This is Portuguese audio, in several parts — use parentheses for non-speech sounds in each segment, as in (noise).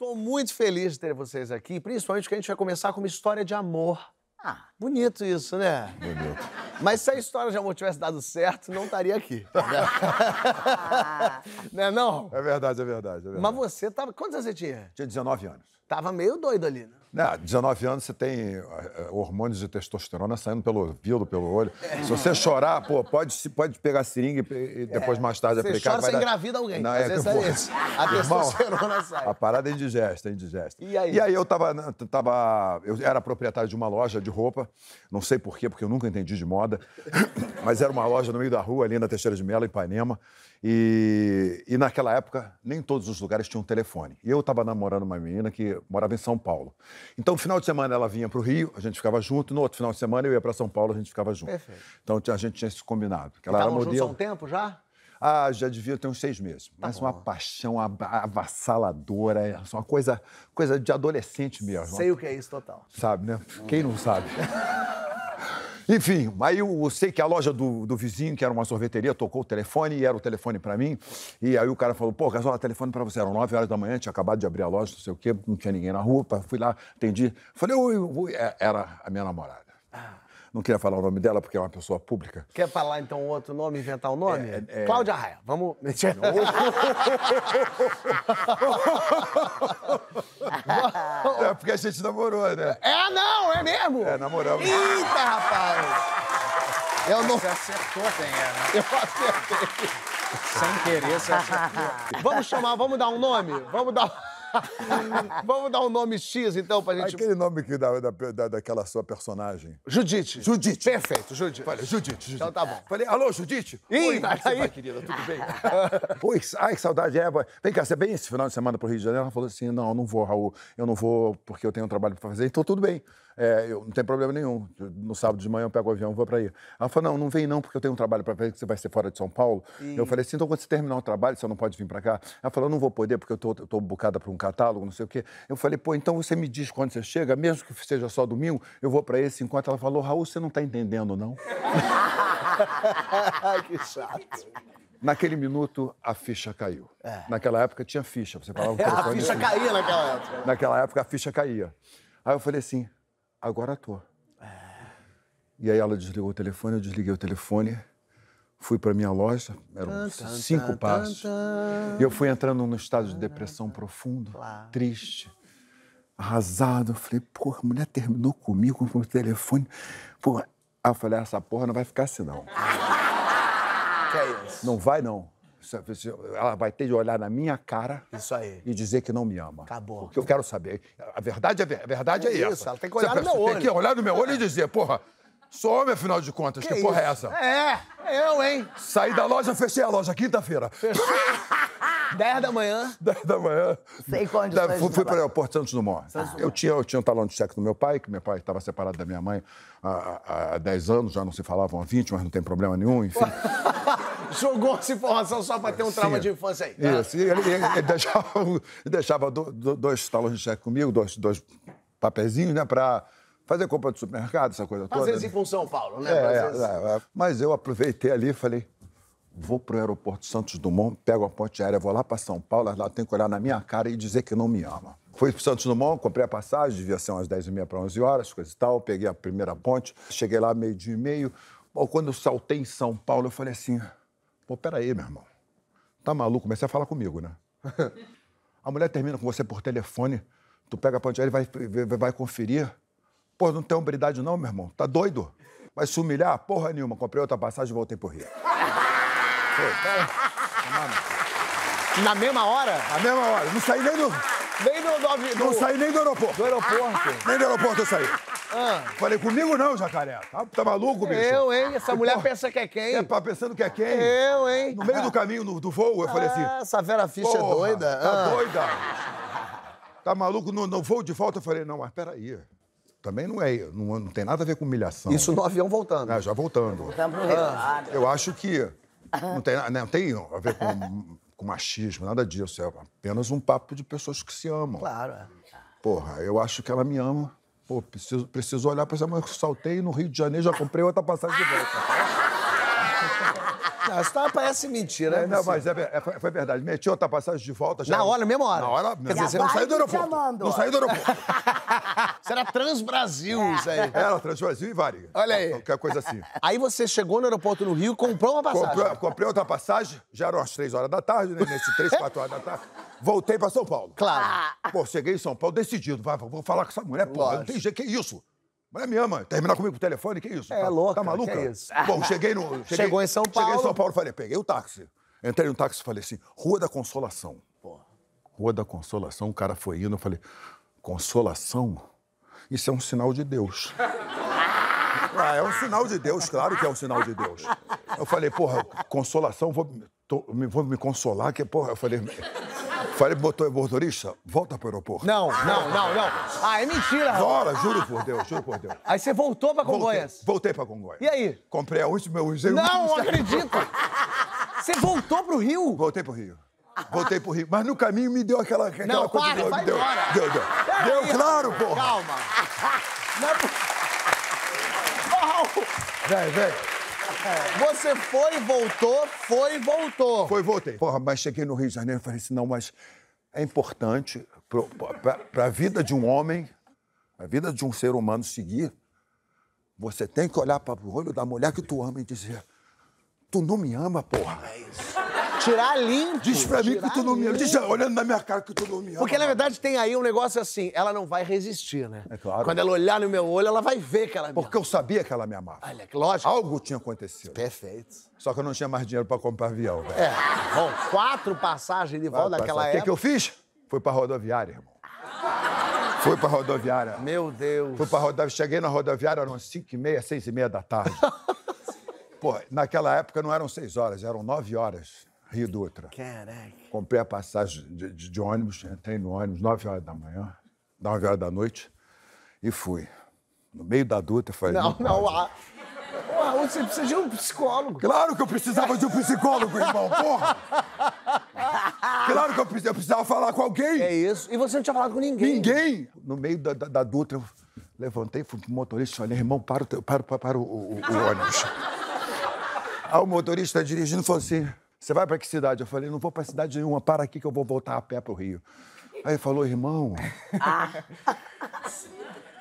Estou muito feliz de ter vocês aqui, principalmente que a gente vai começar com uma história de amor. Ah, bonito isso, né? Bonito. Mas se a história de amor tivesse dado certo, não estaria aqui. Ah. não é não? É verdade, é verdade, é verdade. Mas você tava... Quantos anos você tinha? Tinha 19 anos. Tava meio doido ali, né? Né, 19 anos você tem eh, hormônios de testosterona saindo pelo ouvido, pelo olho. É. Se você chorar, pô, pode, pode pegar seringa e, é. depois é. mais tarde você aplicar. Chora, você dar... engravida alguém. Não, Às é, vezes é isso. A (laughs) irmão, testosterona sai. A parada é indigesta, é indigesta. E aí? E aí eu tava, né, tava. Eu era proprietário de uma loja de roupa, não sei porquê, porque eu nunca entendi de moda, (coughs) mas era uma loja no meio da rua, ali na Teixeira de Mello, em Ipanema. E, e, naquela época, nem todos os lugares tinham telefone. E eu estava namorando uma menina que morava em São Paulo. Então, no final de semana, ela vinha para o Rio, a gente ficava junto. No outro final de semana, eu ia para São Paulo, a gente ficava junto. Perfeito. Então, a gente tinha se combinado. Porque ela juntos há um tempo já? Ah, já devia ter uns seis meses. Tá Mas bom. uma paixão avassaladora, é uma coisa, coisa de adolescente mesmo. Sei o que é isso total. Sabe, né? Hum. Quem não sabe? (laughs) Enfim, aí eu sei que a loja do, do vizinho, que era uma sorveteria, tocou o telefone e era o telefone para mim. E aí o cara falou: pô, Gasola, telefone para você. Eram 9 horas da manhã, tinha acabado de abrir a loja, não sei o quê, não tinha ninguém na rua. Fui lá, atendi. Falei: oi, oi, é, era a minha namorada. Ah. Não queria falar o nome dela porque é uma pessoa pública. Quer falar então outro nome, inventar o um é, nome? É, é, Cláudia Raia. Vamos. (laughs) é porque a gente namorou, né? É, não, é mesmo? É, namoramos. Eita, rapaz! Eu não... Você acertou quem é, né? Eu acertei. Sem querer, você acertou. vamos chamar, vamos dar um nome? Vamos dar. Vamos dar um nome X, então, pra gente. Aquele nome que dá, da, da, daquela sua personagem. Judite. Judite. Perfeito, Judite. Falei, Judite, Judite. Então tá bom. Falei, alô, Judite? Ih, Oi, tá aí. Vai, querida, tudo bem? (laughs) Oi, ai, que saudade, Eva. É, vem cá, você vem é esse final de semana pro Rio de Janeiro? Ela falou assim: não, não vou, Raul. Eu não vou porque eu tenho um trabalho pra fazer. Então tudo bem é, eu, não tem problema nenhum. No sábado de manhã eu pego o avião e vou para aí. Ela falou, não, não vem não, porque eu tenho um trabalho para fazer, que você vai ser fora de São Paulo. Sim. Eu falei assim, então quando você terminar o trabalho, você não pode vir para cá? Ela falou, não vou poder, porque eu tô, tô bocada para um catálogo, não sei o quê. Eu falei, pô, então você me diz quando você chega, mesmo que seja só domingo, eu vou para esse encontro. Ela falou, Raul, você não tá entendendo, não? (laughs) que chato. Naquele minuto, a ficha caiu. É. Naquela época tinha ficha, você falava o (laughs) telefone. a ficha assim. caía naquela época. Naquela época a ficha caía. Aí eu falei assim: agora tô. É. E aí ela desligou o telefone, eu desliguei o telefone, fui para minha loja, eram cinco passos. E eu fui entrando num estado de depressão profundo, triste, arrasado. Eu falei, porra, a mulher terminou comigo o telefone. Porra. Aí eu falei, ah, essa porra não vai ficar assim, não. (laughs) Que é isso? Não vai, não. É, é, ela vai ter de olhar na minha cara isso aí. e dizer que não me ama. Acabou. Porque eu quero saber. A verdade, é a verdade é, é isso. Essa. Ela tem que olhar Você, no meu olho. Tem que olhar no meu olho e dizer, porra, Sou homem, afinal de contas. Que, que porra isso? é essa? É, eu, hein? Saí da loja, fechei a loja quinta-feira. Fechei. (laughs) 10 da manhã. 10 (laughs) da manhã. Sem condições. Da, fui fui para o aeroporto Santos Dumont. Santos Dumont. Eu, tinha, eu tinha um talão de cheque do meu pai, que meu pai estava separado da minha mãe há, há 10 anos, já não se falavam há 20, mas não tem problema nenhum, enfim. (laughs) Jogou essa informação só para ter um trauma de infância aí. Tá? Isso, e ele, ele, ele deixava, deixava do, do, dois talões de cheque comigo, dois, dois papezinhos, né, para fazer compra de supermercado, essa coisa Às toda. Às vezes né? ir para São Paulo, né? É, é, é, mas eu aproveitei ali e falei, vou para o aeroporto Santos Dumont, pego a ponte aérea, vou lá para São Paulo, lá tem que olhar na minha cara e dizer que não me ama. Fui para Santos Dumont, comprei a passagem, devia ser umas 10h30 para 11 horas, coisa e tal, peguei a primeira ponte, cheguei lá meio dia e meio. Bom, quando eu saltei em São Paulo, eu falei assim, pô, peraí, meu irmão, tá maluco? Comecei a falar comigo, né? (laughs) a mulher termina com você por telefone, tu pega a ponte aérea e vai, vai, vai conferir. Pô, não tem hombridade não, meu irmão, tá doido? Vai se humilhar? Porra nenhuma, comprei outra passagem e voltei pro Rio. Foi, (laughs) Na mesma hora? Na mesma hora. Não saí nem do. Nem do, do, do... Não saí nem do aeroporto. Do aeroporto? Nem do aeroporto eu saí. Ah. Falei, comigo não, jacaré. Tá, tá maluco, bicho? Eu, hein? Essa mulher Pô, pensa que é quem? É, tá pensando que é quem? Eu, hein? No meio do caminho no, do voo, eu falei assim. Ah, essa Vera Ficha é doida. Tá ah. doida. Tá maluco? No, no voo de volta, eu falei, não, mas peraí. Também não é, não, não tem nada a ver com humilhação. Isso no avião voltando. É, já voltando. Ah. Eu acho que não tem, não tem a ver com, com machismo, nada disso. É apenas um papo de pessoas que se amam. Claro. É. Porra, eu acho que ela me ama. Pô, preciso, preciso olhar pra essa mãe. Saltei no Rio de Janeiro, já comprei outra passagem de volta. Ah! Não, isso tá, parece mentira, é, né? Não, mas é, é, foi verdade. Meti outra passagem de volta. Já... Na hora, mesma hora. Na hora, mesmo. Quer dizer, você não saiu do aeroporto. Não saiu do aeroporto. Você era Transbrasil, isso aí. É, era Transbrasil e Varig. Olha aí. Qualquer coisa assim. Aí você chegou no aeroporto no Rio, comprou uma passagem. Comprei, comprei outra passagem, já eram as três horas da tarde, né? Nesse três, quatro horas da tarde. Voltei pra São Paulo. Claro. Ah. Pô, cheguei em São Paulo decidido. Vou falar com essa mulher, pô. Não tem jeito, que isso? Mulher me ama, terminar comigo o telefone, que isso? É tá, louca, tá maluca? Que é isso? Bom, cheguei no. (laughs) Cheguei, Chegou em São Paulo. Cheguei em São Paulo, falei, peguei o táxi. Entrei no táxi e falei assim, Rua da Consolação. Rua da Consolação, o cara foi indo, eu falei, consolação, isso é um sinal de Deus. (laughs) Ah, é um sinal de Deus, claro que é um sinal de Deus. Eu falei, porra, consolação, vou, tô, vou me consolar, que porra, eu falei. Falei, botou motorista, volta pro aeroporto. Não, não, não, não. Ah, é mentira, Bora, juro por Deus, juro por Deus. Aí você voltou pra Congonhas? Voltei, voltei pra Congonhas. E aí? Comprei a última, eu usei Não, não acredito! Você voltou pro Rio? Voltei pro Rio. Voltei pro Rio. Mas no caminho me deu aquela, aquela não, coisa. Para, vai deu, embora. deu, deu. Deu, claro, pô. Calma. (laughs) Não é Vem, vem. Você foi, voltou, foi, voltou. Foi, voltei. Porra, mas cheguei no Rio de Janeiro e falei assim: não, mas é importante para a vida de um homem, a vida de um ser humano seguir, você tem que olhar para o olho da mulher que tu ama e dizer: tu não me ama, porra. É isso. Tirar limpo. Diz pra mim que tu não me ama. Diz, olhando na minha cara que tu não me ama. Porque, na verdade, tem aí um negócio assim, ela não vai resistir, né? É claro. Quando ela olhar no meu olho, ela vai ver que ela me Porque ama. eu sabia que ela me amava. Olha, lógico. Algo tinha acontecido. Perfeito. Só que eu não tinha mais dinheiro pra comprar avião, velho. É. Bom, quatro passagens de volta daquela época. O que, que eu fiz? Fui pra rodoviária, irmão. Fui pra rodoviária. Meu Deus. Fui pra rodoviária. Cheguei na rodoviária, eram 5 e meia, 6 e meia da tarde. (laughs) Pô, naquela época não eram 6 horas, eram 9 horas. Rio Dutra. Caraca. Comprei a passagem de, de, de ônibus, entrei no ônibus 9 horas da manhã, 9 horas da noite, e fui. No meio da Dutra, falei. Não, não, não a... Uau, você precisa de um psicólogo. Claro que eu precisava de um psicólogo, irmão, porra! Claro que eu precisava, eu precisava falar com alguém. É isso. E você não tinha falado com ninguém. Ninguém! No meio da, da, da Dutra, eu levantei, fui pro motorista e falei, irmão, para, para, para, para o, o, o ônibus. Aí o motorista dirigindo falou assim. Você vai para que cidade? Eu falei, não vou para cidade nenhuma, para aqui que eu vou voltar a pé para o Rio. Aí ele falou, irmão. Ah.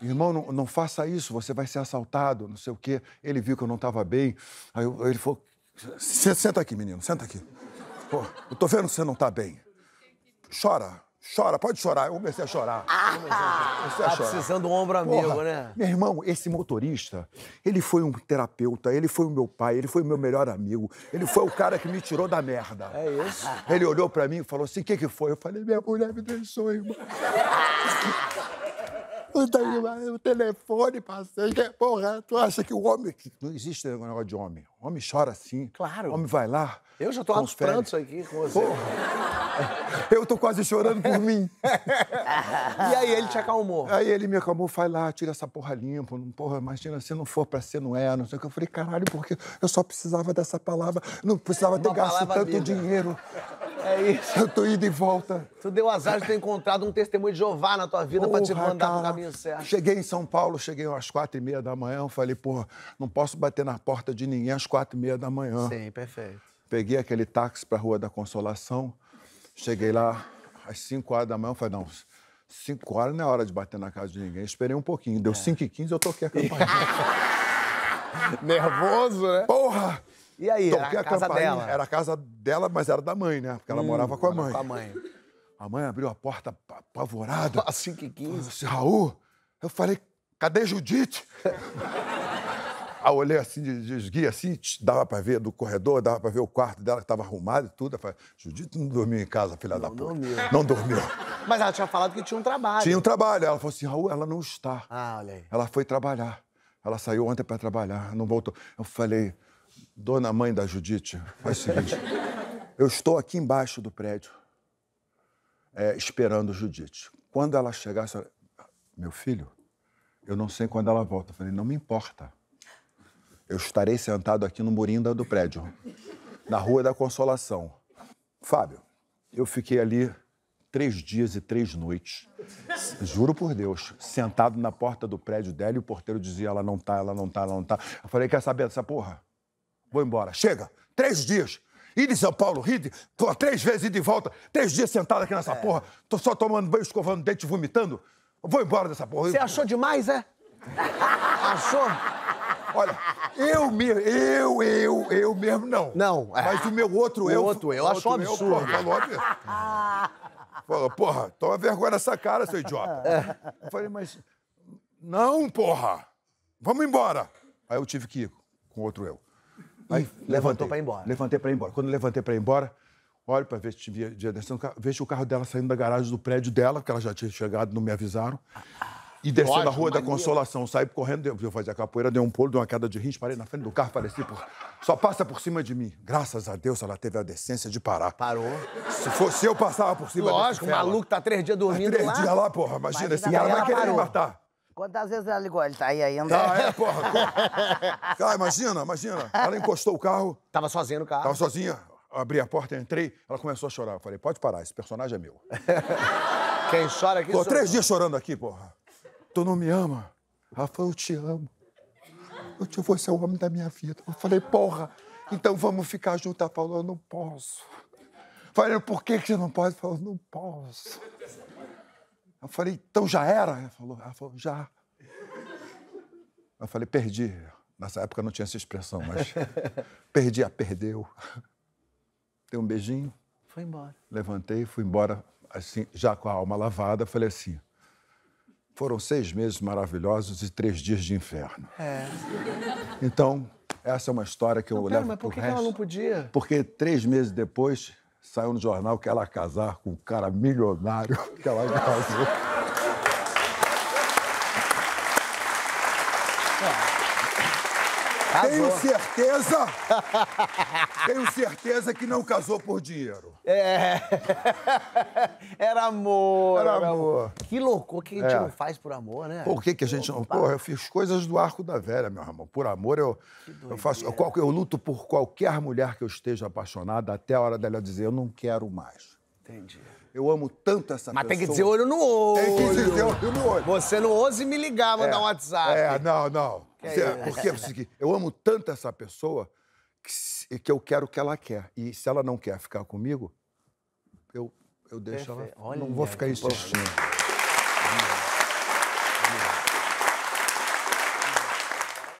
irmão, não, não, faça isso, você vai ser assaltado, não sei o quê. Ele viu que eu não estava bem. Aí eu, ele falou: senta aqui, menino, senta aqui. Pô, eu tô vendo que você não está bem. Chora. Chora, pode chorar. Eu comecei a chorar. Ah, comecei a chorar. Tá precisando um ombro amigo, Porra, né? Meu irmão, esse motorista, ele foi um terapeuta, ele foi o meu pai, ele foi o meu melhor amigo, ele foi o cara que me tirou da merda. É isso? Ele olhou pra mim e falou assim: o que, que foi? Eu falei: minha mulher me deixou, irmão. (laughs) O telefone, passei, que porra, tu acha que o homem. Não existe negócio de homem. O homem chora assim. Claro. O homem vai lá. Eu já tô aos prantos aqui com você. Porra. (laughs) Eu tô quase chorando por mim. (laughs) e aí ele te acalmou? Aí ele me acalmou, vai lá, tira essa porra limpa. Não, porra, imagina, se não for pra ser, não é. Não sei o que. Eu falei, caralho, porque eu só precisava dessa palavra. Não precisava ter gasto tanto vida. dinheiro. (laughs) É isso. Eu tô indo e volta. Tu deu azar de ter encontrado um testemunho de Jeová na tua vida porra, pra te mandar cara. pro caminho certo. Cheguei em São Paulo, cheguei às quatro e meia da manhã. Falei, porra, não posso bater na porta de ninguém às quatro e meia da manhã. Sim, perfeito. Peguei aquele táxi pra Rua da Consolação. Cheguei lá às 5 horas da manhã, eu falei, não, 5 horas não é hora de bater na casa de ninguém. Esperei um pouquinho, deu 5 é. e 15 eu toquei a campainha. (laughs) Nervoso, né? Porra! E aí, toquei era a, casa campainha. dela? Era a casa dela, mas era da mãe, né? Porque ela hum, morava com a mãe. Com a mãe. A mãe abriu a porta apavorada. Às (laughs) 5 e 15 Raul, eu falei, cadê Judite? a olhei assim de, de esguia, assim, dava para ver do corredor, dava para ver o quarto dela que estava arrumado e tudo. Eu falei, Judite não dormiu em casa, filha não da puta. Dormiu. Não dormiu. Mas ela tinha falado que tinha um trabalho. Tinha um trabalho. Ela falou assim, Raul, ela não está. Ah, olha aí. Ela foi trabalhar. Ela saiu ontem para trabalhar, não voltou. Eu falei, dona mãe da Judite, faz o seguinte, eu estou aqui embaixo do prédio é, esperando Judite. Quando ela chegar, a senhora... Meu filho, eu não sei quando ela volta. Eu falei, não me importa. Eu estarei sentado aqui no murim do prédio, na Rua da Consolação. Fábio, eu fiquei ali três dias e três noites, juro por Deus, sentado na porta do prédio dela e o porteiro dizia: ela não tá, ela não tá, ela não tá. Eu falei: quer saber dessa porra? Vou embora. Chega! Três dias! Ir de São Paulo, Rio, Tô três vezes e de volta, três dias sentado aqui nessa é. porra, tô só tomando banho, escovando dente, vomitando. Vou embora dessa porra. Você achou demais, é? Achou? Olha, eu mesmo, eu, eu, eu mesmo não. Não. É. Mas o meu outro o eu... outro eu, acho um absurdo. Eu, porra, falou, falou, porra, toma vergonha nessa cara, seu idiota. É. Eu falei, mas... Não, porra! Vamos embora! Aí eu tive que ir com outro eu. Aí, levantou para ir embora. Levantei para ir embora. Quando levantei para ir embora, olho para ver se tinha direção, vejo o carro dela saindo da garagem do prédio dela, que ela já tinha chegado, não me avisaram. E desceu Lógico, na Rua da Consolação, saí correndo, eu a capoeira, dei um pulo, dei uma queda de rins, parei na frente do carro, faleci por... Só passa por cima de mim. Graças a Deus ela teve a decência de parar. Parou. Se fosse eu, passava por cima Lógico, o maluco, tá três dias dormindo tá três lá. Três dias lá, porra, imagina, imagina esse cara vai querer me matar. Quantas vezes ela ligou? Ele tá aí ainda. Tá, é, porra. Cara, imagina, imagina. Ela encostou o carro. Tava sozinha no carro. Tava sozinha. abri a porta, entrei, ela começou a chorar. Eu falei, pode parar, esse personagem é meu. (laughs) Quem chora aqui... Tô três dias chorando aqui, porra. Tu não me ama? Ela falou, eu te amo. Eu te, vou ser o homem da minha vida. Eu falei, porra, então vamos ficar juntos. Ela falou, eu não posso. Eu falei, por que, que você não pode? Ela falou, não posso. Eu falei, então já era? Ela falou, ela falou já. Eu falei, perdi. Nessa época não tinha essa expressão, mas (laughs) perdi, a perdeu. Dei um beijinho. Foi embora. Levantei, fui embora, assim, já com a alma lavada, falei assim. Foram seis meses maravilhosos e três dias de inferno. É. Então, essa é uma história que eu não, levo mas por que resto, ela não podia? Porque três meses depois saiu no jornal que ela ia casar com um cara milionário que ela casou. (laughs) Tá. Tenho certeza. (laughs) tenho certeza que não casou por dinheiro. É. (laughs) Era amor. Era amor. Era amor. Que loucura que a gente é. não faz por amor, né? Por que, que a gente não. Porra, eu fiz coisas do arco da velha, meu irmão. Por amor, eu, eu faço. Eu, eu luto por qualquer mulher que eu esteja apaixonada até a hora dela dizer eu não quero mais. Entendi. Eu amo tanto essa Mas pessoa. Mas tem que dizer olho no olho. Tem que dizer olho no olho. Você não ouse me ligar, mandar é, um WhatsApp. É, não, não. É porque é eu amo tanto essa pessoa que, que eu quero o que ela quer. E se ela não quer ficar comigo, eu, eu deixo Perfeito. ela. Olha, não vou ficar insistindo.